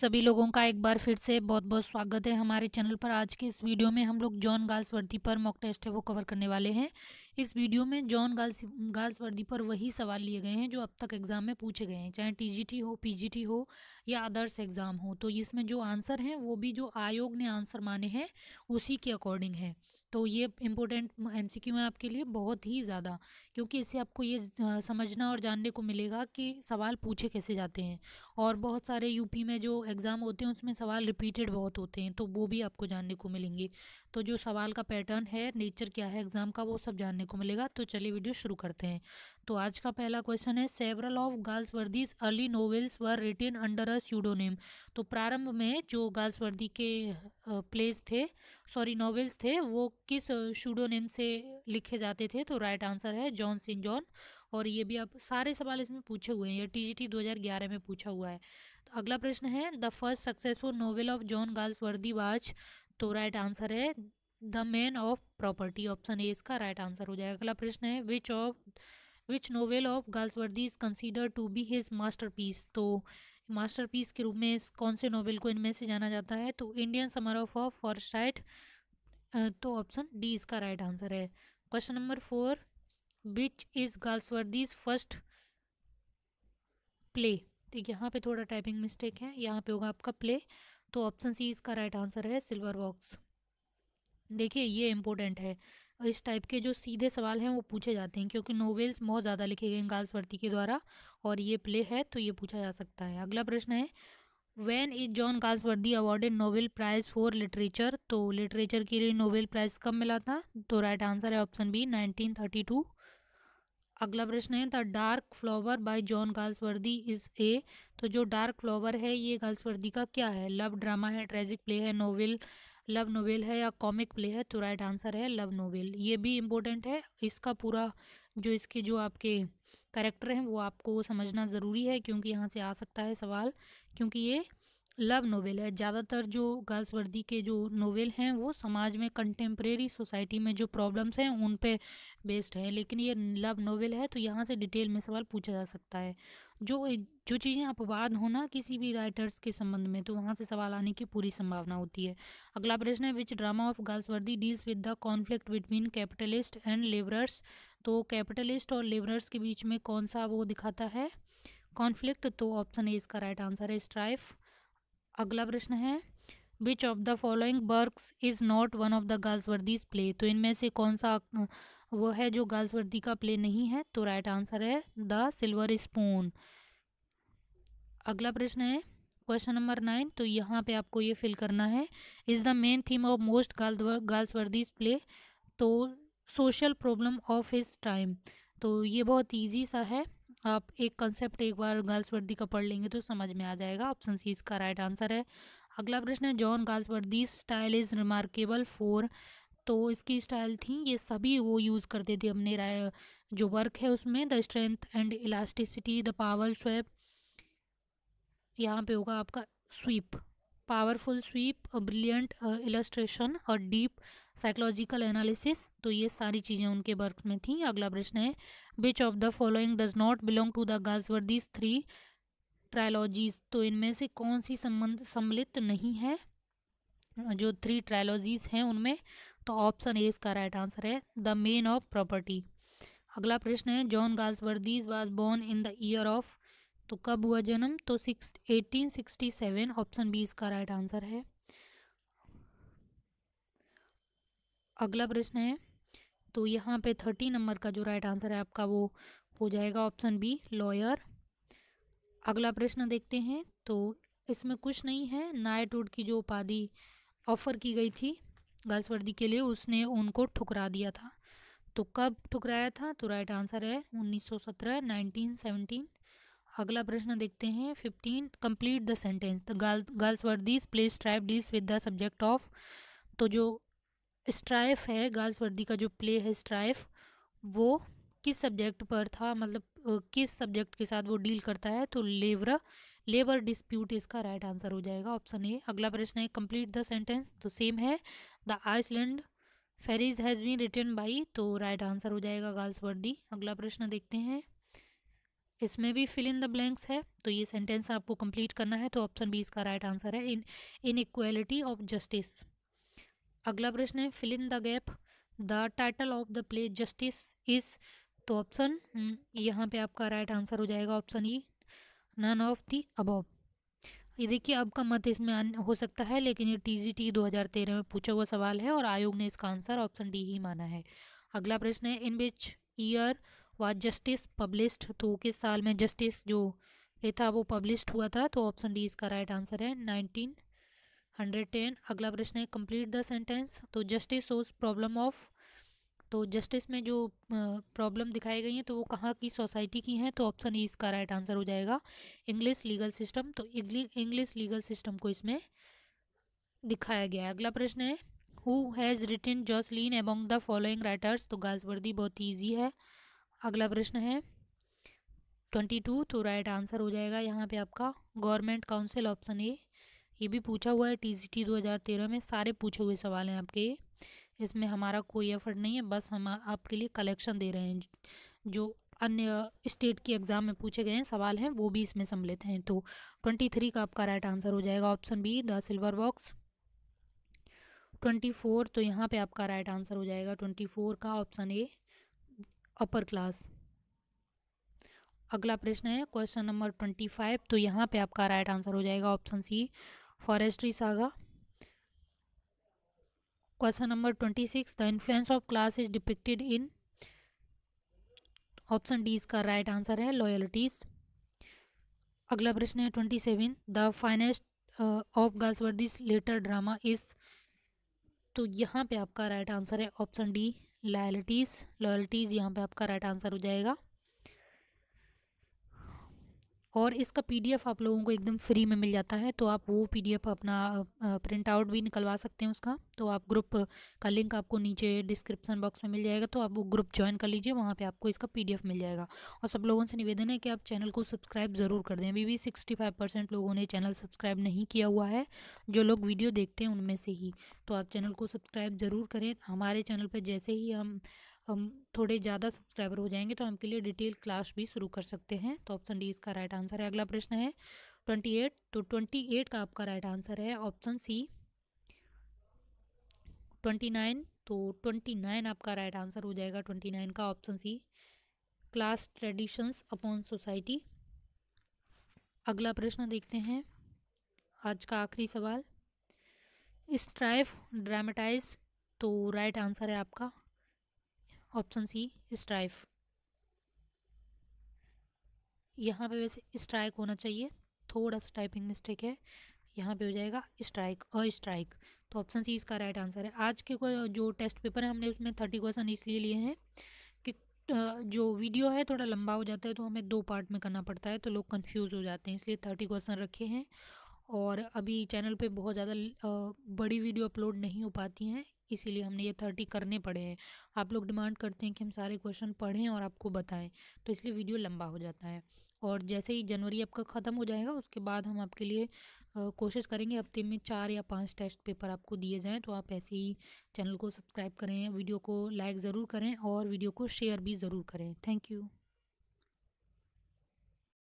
सभी लोगों का एक बार फिर से बहुत बहुत स्वागत है हमारे चैनल पर आज के इस वीडियो में हम लोग जॉन गाल्स वर्दी पर मॉक टेस्ट है वो कवर करने वाले हैं इस वीडियो में जॉन गाल्स गाल्स वर्दी पर वही सवाल लिए गए हैं जो अब तक एग्ज़ाम में पूछे गए हैं चाहे टीजीटी हो पीजीटी हो या अदर्स एग्ज़ाम हो तो इसमें जो आंसर हैं वो भी जो आयोग ने आंसर माने हैं उसी के अकॉर्डिंग है तो ये इम्पोर्टेंट एम सी क्यू है आपके लिए बहुत ही ज़्यादा क्योंकि इससे आपको ये समझना और जानने को मिलेगा कि सवाल पूछे कैसे जाते हैं और बहुत सारे यूपी में जो एग्ज़ाम होते हैं उसमें सवाल रिपीटेड बहुत होते हैं तो वो भी आपको जानने को मिलेंगे तो जो सवाल का पैटर्न है नेचर क्या है एग्ज़ाम का वो सब जानने को मिलेगा तो चलिए वीडियो शुरू करते हैं तो आज का पहला क्वेश्चन है several of worthy's early novels were written under a pseudonym तो प्रारंभ में जो वर्दी के प्लेस थे सॉरी नॉवेल्स थे वो किस स्यूडोनेम से लिखे जाते थे तो राइट आंसर है जॉन सिन जॉन और ये भी आप सारे सवाल इसमें पूछे हुए हैं ये हजार ग्यारह में पूछा हुआ है तो अगला प्रश्न है the first successful novel of John Galsworthy was तो राइट आंसर है the man of property option A इसका राइट आंसर हो जाएगा अगला प्रश्न है which of which novel of Galsworthy is consider to be his masterpiece तो masterpiece के रूप में इस कौन से नोवेल को इनमें से जाना जाता है तो Indian summer of of Forsyte तो ऑप्शन डी इसका राइट आंसर है question number four which is Galsworthy's first play तो यहाँ पे थोड़ा टाइपिंग मिस्टेक है यहाँ पे होगा आपका प्ले तो ऑप्शन सी इसका राइट आंसर है सिल्वर बॉक्स देखिए ये इम्पोर्टेंट है इस टाइप के जो सीधे सवाल हैं वो पूछे जाते हैं क्योंकि नोवेल्स बहुत ज़्यादा लिखे गए गाल्सवर्ती के द्वारा और ये प्ले है तो ये पूछा जा सकता है अगला प्रश्न है when is John Galsworthy awarded Nobel prize for literature तो लिटरेचर के लिए नोवेल प्राइज़ कब मिला था तो राइट आंसर है ऑप्शन बी नाइनटीन अगला प्रश्न है the dark flower by John Galsworthy is a तो जो डार्क फ्लावर है ये गाल्सवर्दी का क्या है लव ड्रामा है ट्रेजिक प्ले है नोवेल लव नोवेल है या कॉमिक प्ले है तो राइट आंसर है लव नोवेल ये भी इम्पोर्टेंट है इसका पूरा जो इसके जो आपके करेक्टर हैं वो आपको समझना ज़रूरी है क्योंकि यहाँ से आ सकता है सवाल क्योंकि ये लव नोवेल है ज़्यादातर जो गर्ल्स वर्दी के जो नोवेल हैं वो समाज में कंटेम्प्रेरी सोसाइटी में जो प्रॉब्लम्स हैं उन पे बेस्ड है लेकिन ये लव नोवेल है तो यहाँ से डिटेल में सवाल पूछा जा सकता है जो जो चीज़ें अपवाद हो ना किसी भी राइटर्स के संबंध में तो वहाँ से सवाल आने की पूरी संभावना होती है अगला प्रश्न है which drama of Galsworthy deals with the conflict between capitalist and labourers तो कैपिटलिस्ट और लेबरर्स के बीच में कौन सा वो दिखाता है कॉन्फ्लिक्ट तो ऑप्शन ए इसका राइट आंसर है स्ट्राइफ अगला प्रश्न है which of the following works is not one of the Galsworthy's play तो इनमें से कौन सा वो है जो गर्ल्स वर्दी का प्ले नहीं है तो राइट आंसर है द सिल्वर स्पून अगला प्रश्न है क्वेश्चन नंबर नाइन तो यहाँ पे आपको ये फिल करना है is the main theme of most Galsworthy's play तो social problem of his time तो ये बहुत ईजी सा है आप एक कंसेप्ट एक बार गर्ल्स वर्दी का पढ़ लेंगे तो समझ में आ जाएगा ऑप्शन सी इसका राइट आंसर है अगला प्रश्न है John Galsworthy style is remarkable for तो इसकी स्टाइल थी ये सभी वो यूज़ करते थे हमने जो वर्क है उसमें the strength and elasticity the power sweep यहाँ पे होगा आपका sweep powerful sweep brilliant illustration और डीप साइकोलॉजिकल एनालिसिस तो ये सारी चीज़ें उनके वर्क में थी अगला प्रश्न है which of the following does not belong to the Galsworthy's three trilogies तो इनमें से कौन सी संबंध सम्मिलित नहीं है जो थ्री ट्रायलॉजीज हैं उनमें तो ऑप्शन ए इसका राइट आंसर है द मेन ऑफ प्रॉपर्टी अगला प्रश्न है John Galsworthy's was born in the year of तो कब हुआ जन्म तो six eighteen sixty seven option B इसका राइट आंसर है अगला प्रश्न है तो यहाँ पे थर्टी नंबर का जो राइट आंसर है आपका वो हो जाएगा ऑप्शन बी लॉयर अगला प्रश्न देखते हैं तो इसमें कुछ नहीं है नाइटहुड की जो उपाधि ऑफर की गई थी गर्ल्स वर्दी के लिए उसने उनको ठुकरा दिया था तो कब ठुकराया था तो राइट आंसर है 1917 1917 अगला प्रश्न देखते हैं 15 complete the sentence the Galsworthy's play deals with the subject of तो जो स्ट्राइफ है गर्ल्स वर्दी का जो प्ले है स्ट्राइफ वो किस सब्जेक्ट पर था मतलब किस सब्जेक्ट के साथ वो डील करता है तो लेबर लेबर डिस्प्यूट इसका राइट आंसर हो जाएगा ऑप्शन ए अगला प्रश्न है कंप्लीट द सेंटेंस तो सेम है the island pharisees has been written by तो राइट आंसर हो जाएगा गर्ल्स वर्दी अगला प्रश्न देखते हैं इसमें भी फिल इन द ब्लैंक्स है तो ये सेंटेंस आपको कंप्लीट करना है तो ऑप्शन बी इसका राइट आंसर है in inequality of justice अगला प्रश्न है fill in the gap the title of the play justice is तो ऑप्शन हम्म, यहाँ पे आपका राइट आंसर हो जाएगा option E none of the above ये देखिए आपका मत इसमें हो सकता है लेकिन ये टी टी जी दो हजार तेरह में पूछा हुआ सवाल है और आयोग ने इसका आंसर ऑप्शन डी ही माना है अगला प्रश्न है in which year was justice published तो किस साल में जस्टिस जो ये था वो पब्लिश्ड हुआ था तो ऑप्शन डी इसका राइट आंसर है नाइनटीन हंड्रेड टेन अगला प्रश्न है कंप्लीट द सेंटेंस तो जस्टिस सोज प्रॉब्लम ऑफ तो जस्टिस में जो प्रॉब्लम दिखाई गई हैं तो वो कहाँ की सोसाइटी की हैं तो ऑप्शन ई e इसका राइट आंसर हो जाएगा इंग्लिश लीगल सिस्टम तो इंग्लिश लीगल सिस्टम को इसमें दिखाया गया है अगला प्रश्न है who has written Joscelyn among the following writers तो गाजवर्दी बहुत ईजी है अगला प्रश्न है ट्वेंटी टू तो राइट आंसर हो जाएगा यहाँ पे आपका गवर्नमेंट काउंसिल ऑप्शन ए ये भी पूछा हुआ है टी सी टी दो हज़ार तेरह में सारे पूछे हुए सवाल हैं आपके इसमें हमारा कोई एफर्ट नहीं है बस हम आपके लिए कलेक्शन दे रहे हैं जो अन्य स्टेट की एग्ज़ाम में पूछे गए हैं सवाल हैं वो भी इसमें सम्मिलित हैं तो ट्वेंटी थ्री का आपका राइट आंसर हो जाएगा option B the silver box twenty four तो यहाँ पे आपका राइट आंसर हो जाएगा ट्वेंटी फोर का ऑप्शन ए अपर क्लास अगला प्रश्न है क्वेश्चन नंबर ट्वेंटी फाइव तो यहाँ पे आपका राइट आंसर हो जाएगा option C Forsyte saga question number twenty six the influence of class is depicted in option D इसका राइट right आंसर है लॉयल्टीज अगला प्रश्न है twenty seven the finest of Galsworthy's later drama is तो यहाँ पे आपका right right answer है ऑप्शन डी लॉयल्टीज लॉयल्टीज यहाँ पे आपका राइट right आंसर हो जाएगा और इसका पीडीएफ आप लोगों को एकदम फ्री में मिल जाता है तो आप वो पीडीएफ अपना प्रिंट आउट भी निकलवा सकते हैं उसका तो आप ग्रुप का लिंक आपको नीचे डिस्क्रिप्शन बॉक्स में मिल जाएगा तो आप वो ग्रुप ज्वाइन कर लीजिए वहाँ पे आपको इसका पीडीएफ मिल जाएगा और सब लोगों से निवेदन है कि आप चैनल को सब्सक्राइब ज़रूर कर दें अभी भी सिक्सटी लोगों ने चैनल सब्सक्राइब नहीं किया हुआ है जो लोग वीडियो देखते हैं उनमें से ही तो आप चैनल को सब्सक्राइब ज़रूर करें हमारे चैनल पर जैसे ही हम हम थोड़े ज़्यादा सब्सक्राइबर हो जाएंगे तो हम के लिए डिटेल क्लास भी शुरू कर सकते हैं तो ऑप्शन डी इसका राइट आंसर है अगला प्रश्न है ट्वेंटी एट तो ट्वेंटी एट का आपका राइट आंसर है ऑप्शन सी ट्वेंटी नाइन तो ट्वेंटी नाइन आपका राइट आंसर हो जाएगा ट्वेंटी नाइन का option C class traditions upon society अगला प्रश्न देखते हैं आज का आखिरी सवाल स्ट्राइफ ड्रामेटाइज तो राइट आंसर है आपका ऑप्शन सी स्ट्राइफ यहाँ पे वैसे स्ट्राइक होना चाहिए थोड़ा सा टाइपिंग मिस्टेक है यहाँ पे हो जाएगा स्ट्राइक और स्ट्राइक तो ऑप्शन सी इसका राइट आंसर है आज के जो टेस्ट पेपर है हमने उसमें थर्टी क्वेश्चन इसलिए लिए हैं कि जो वीडियो है थोड़ा लंबा हो जाता है तो हमें दो पार्ट में करना पड़ता है तो लोग कन्फ्यूज़ हो जाते हैं इसलिए थर्टी क्वेश्चन रखे हैं और अभी चैनल पर बहुत ज़्यादा बड़ी वीडियो अपलोड नहीं हो पाती हैं इसीलिए हमने ये थर्टी करने पड़े हैं आप लोग डिमांड करते हैं कि हम सारे क्वेश्चन पढ़ें और आपको बताएं तो इसलिए वीडियो लंबा हो जाता है और जैसे ही जनवरी आपका ख़त्म हो जाएगा उसके बाद हम आपके लिए कोशिश करेंगे हफ्ते में चार या पांच टेस्ट पेपर आपको दिए जाएं तो आप ऐसे ही चैनल को सब्सक्राइब करें वीडियो को लाइक ज़रूर करें और वीडियो को शेयर भी ज़रूर करें थैंक यू